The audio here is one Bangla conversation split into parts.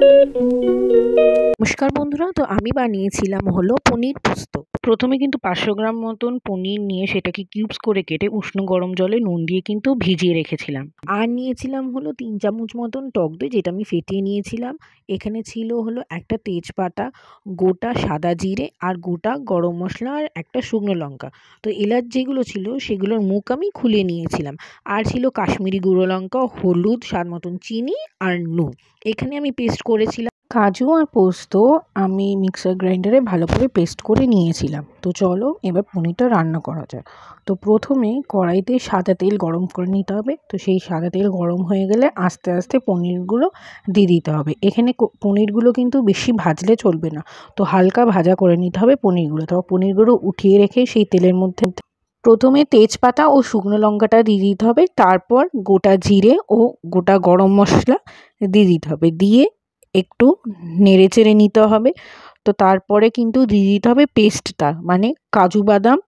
নমস্কার বন্ধুরা তো আমি বানিয়েছিলাম হলো পনির পোস্ত প্রথমে কিন্তু পাঁচশো গ্রাম মতন পনির নিয়ে সেটাকে কিউবস করে কেটে উষ্ণ গরম জলে নুন দিয়ে কিন্তু ভিজিয়ে রেখেছিলাম আর নিয়েছিলাম হলো তিন চামচ মতন টক দই যেটা আমি ফেটিয়ে নিয়েছিলাম এখানে ছিল হলো একটা তেজপাতা গোটা সাদা জিরে আর গোটা গরম মশলা আর একটা শুকনো লঙ্কা তো এলাচ যেগুলো ছিল সেগুলোর মুখ আমি খুলে নিয়েছিলাম আর ছিল কাশ্মীরি গুঁড়ো লঙ্কা হলুদ স্বাদ মতন চিনি আর নুন এখানে আমি পেস্ট করেছিলাম কাজু আর পোস্ত আমি মিক্সার গ্রাইন্ডারে ভালো করে পেস্ট করে নিয়েছিলাম তো চলো এবার পনিরটা রান্না করা যায় তো প্রথমে কড়াইতে সাদা তেল গরম করে নিতে হবে তো সেই সাদা তেল গরম হয়ে গেলে আস্তে আস্তে পনিরগুলো দিয়ে দিতে হবে এখানে পনিরগুলো কিন্তু বেশি ভাজলে চলবে না তো হালকা ভাজা করে নিতে হবে পনিরগুলো তো পনিরগুলো উঠিয়ে রেখে সেই তেলের মধ্যে প্রথমে তেজপাতা ও শুকনো লঙ্কাটা দিয়ে দিতে হবে তারপর গোটা জিরে ও গোটা গরম মশলা দিয়ে দিতে হবে দিয়ে একটু নেড়ে চেড়ে নিতে হবে তো তারপরে কিন্তু দিয়ে দিতে হবে পেস্টটা মানে কাজু বাদাম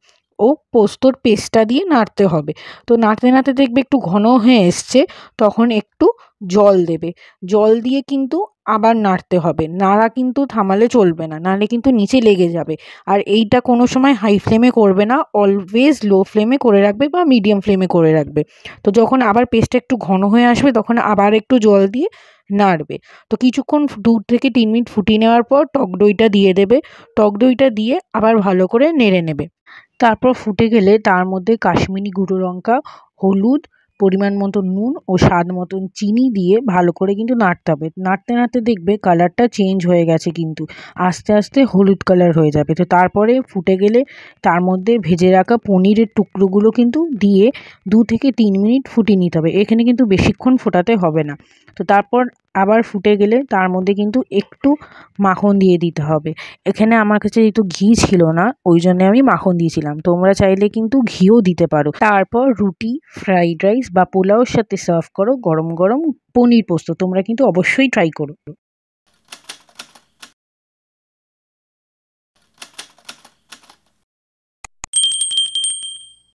ও পোস্তর পেস্টটা দিয়ে নাড়তে হবে তো নাড়তে নাড়তে দেখবে একটু ঘন হয়ে এসছে তখন একটু জল দেবে জল দিয়ে কিন্তু আবার নাড়তে হবে নাড়া কিন্তু থামালে চলবে না নাড়লে কিন্তু নিচে লেগে যাবে আর এইটা কোনো সময় হাই ফ্লেমে করবে না অলওয়েজ লো ফ্লেমে করে রাখবে বা মিডিয়াম ফ্লেমে করে রাখবে তো যখন আবার পেস্টটা একটু ঘন হয়ে আসবে তখন আবার একটু জল দিয়ে নাড়বে তো কিছুক্ষণ দু থেকে তিন মিনিট ফুটিয়ে নেওয়ার পর টক দইটা দিয়ে দেবে টক দইটা দিয়ে আবার ভালো করে নেড়ে নেবে তারপর ফুটে গেলে তার মধ্যে কাশ্মীরি গুঁড়ো লঙ্কা হলুদ পরিমাণ মতো নুন ও স্বাদ মতন চিনি দিয়ে ভালো করে কিন্তু নাড়তে হবে নাড়তে নাড়তে দেখবে কালারটা চেঞ্জ হয়ে গেছে কিন্তু আস্তে আস্তে হলুদ কালার হয়ে যাবে তো তারপরে ফুটে গেলে তার মধ্যে ভেজে রাখা পনিরের টুকরোগুলো কিন্তু দিয়ে দু থেকে তিন মিনিট ফুটিয়ে নিতে হবে এখানে কিন্তু বেশিক্ষণ ফোটাতে হবে না তো তারপর আবার ফুটে গেলে তার মধ্যে কিন্তু একটু মাখন দিয়ে দিতে হবে এখানে আমার কাছে যেহেতু ঘি ছিল না ওই জন্য আমি মাখন দিয়েছিলাম তোমরা চাইলে কিন্তু ঘিও দিতে পারো তারপর রুটি ফ্রাইড রাইস বা পোলাওর সাথে সার্ভ করো গরম গরম পনির পোস্ত তোমরা কিন্তু অবশ্যই ট্রাই করো